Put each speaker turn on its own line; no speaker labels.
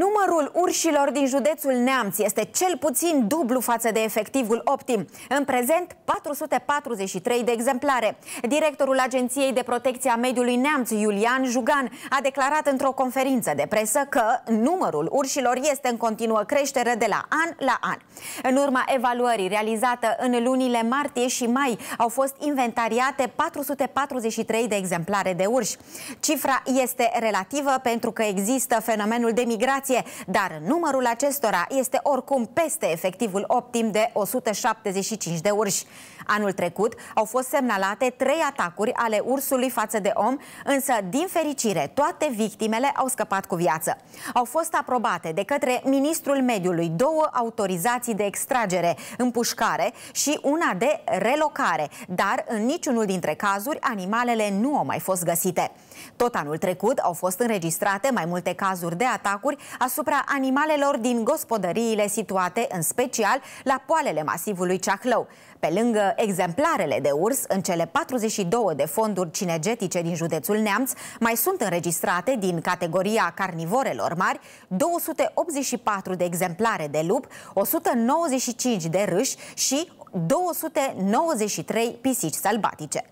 Numărul urșilor din județul Neamț este cel puțin dublu față de efectivul optim. În prezent, 443 de exemplare. Directorul Agenției de Protecție a Mediului Neamț, Iulian Jugan, a declarat într-o conferință de presă că numărul urșilor este în continuă creștere de la an la an. În urma evaluării realizată în lunile martie și mai, au fost inventariate 443 de exemplare de urși. Cifra este relativă pentru că există fenomenul de migrație populație, dar numărul acestora este oricum peste efectivul optim de 175 de urși. Anul trecut au fost semnalate trei atacuri ale ursului față de om, însă, din fericire, toate victimele au scăpat cu viață. Au fost aprobate de către Ministrul Mediului două autorizații de extragere, împușcare și una de relocare, dar în niciunul dintre cazuri animalele nu au mai fost găsite. Tot anul trecut au fost înregistrate mai multe cazuri de atacuri asupra animalelor din gospodăriile situate în special la poalele masivului Ceahlău. Pe lângă exemplarele de urs, în cele 42 de fonduri cinegetice din județul Neamț, mai sunt înregistrate din categoria carnivorelor mari 284 de exemplare de lup, 195 de râși și 293 pisici sălbatice.